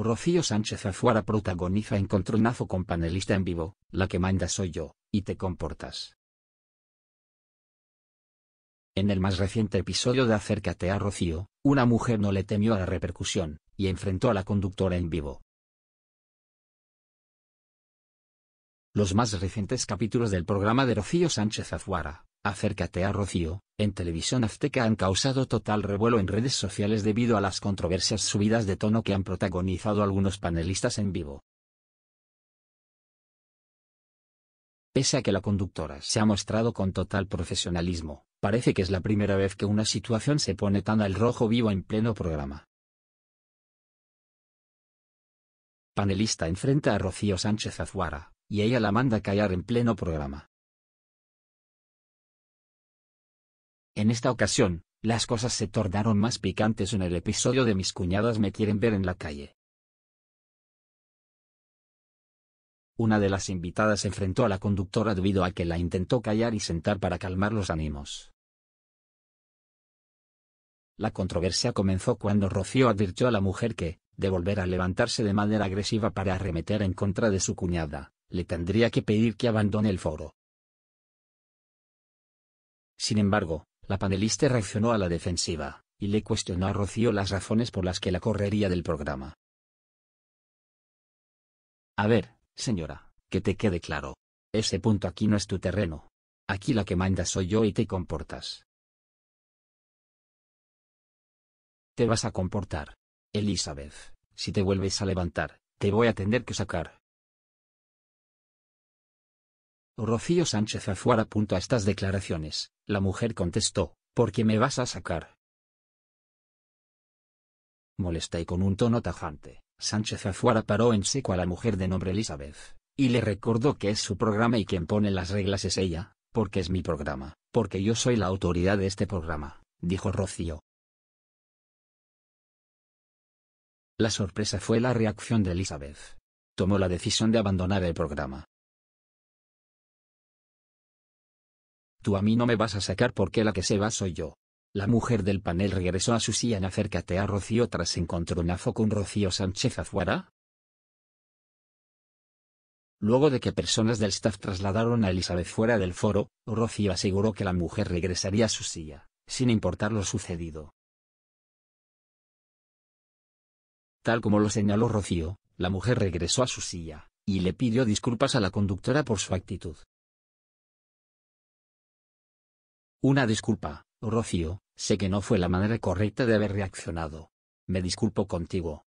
Rocío Sánchez Azuara protagoniza Encontronazo con panelista en vivo, La que manda soy yo, y te comportas. En el más reciente episodio de Acércate a Rocío, una mujer no le temió a la repercusión, y enfrentó a la conductora en vivo. los más recientes capítulos del programa de Rocío Sánchez Azuara, Acércate a Rocío, en televisión azteca han causado total revuelo en redes sociales debido a las controversias subidas de tono que han protagonizado algunos panelistas en vivo. Pese a que la conductora se ha mostrado con total profesionalismo, parece que es la primera vez que una situación se pone tan al rojo vivo en pleno programa. Panelista enfrenta a Rocío Sánchez Azuara, y ella la manda callar en pleno programa. En esta ocasión, las cosas se tornaron más picantes en el episodio de Mis cuñadas me quieren ver en la calle. Una de las invitadas enfrentó a la conductora debido a que la intentó callar y sentar para calmar los ánimos. La controversia comenzó cuando Rocío advirtió a la mujer que, de volver a levantarse de manera agresiva para arremeter en contra de su cuñada, le tendría que pedir que abandone el foro. Sin embargo, la panelista reaccionó a la defensiva, y le cuestionó a Rocío las razones por las que la correría del programa. A ver, señora, que te quede claro. Ese punto aquí no es tu terreno. Aquí la que manda soy yo y te comportas. Te vas a comportar. Elizabeth, si te vuelves a levantar, te voy a tener que sacar. Rocío Sánchez Azuara. apuntó a estas declaraciones, la mujer contestó, ¿por qué me vas a sacar. Molesta y con un tono tajante, Sánchez Azuara paró en seco a la mujer de nombre Elizabeth, y le recordó que es su programa y quien pone las reglas es ella, porque es mi programa, porque yo soy la autoridad de este programa, dijo Rocío. La sorpresa fue la reacción de Elizabeth. Tomó la decisión de abandonar el programa, Tú a mí no me vas a sacar porque la que se va soy yo. La mujer del panel regresó a su silla en Acércate a Rocío tras encontronazo con Rocío Sánchez Azuara. Luego de que personas del staff trasladaron a Elizabeth fuera del foro, Rocío aseguró que la mujer regresaría a su silla, sin importar lo sucedido. Tal como lo señaló Rocío, la mujer regresó a su silla, y le pidió disculpas a la conductora por su actitud. Una disculpa, Rocío, sé que no fue la manera correcta de haber reaccionado. Me disculpo contigo.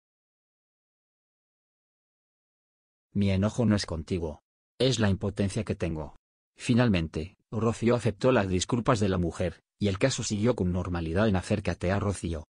Mi enojo no es contigo. Es la impotencia que tengo. Finalmente, Rocío aceptó las disculpas de la mujer, y el caso siguió con normalidad en acércate a Rocío.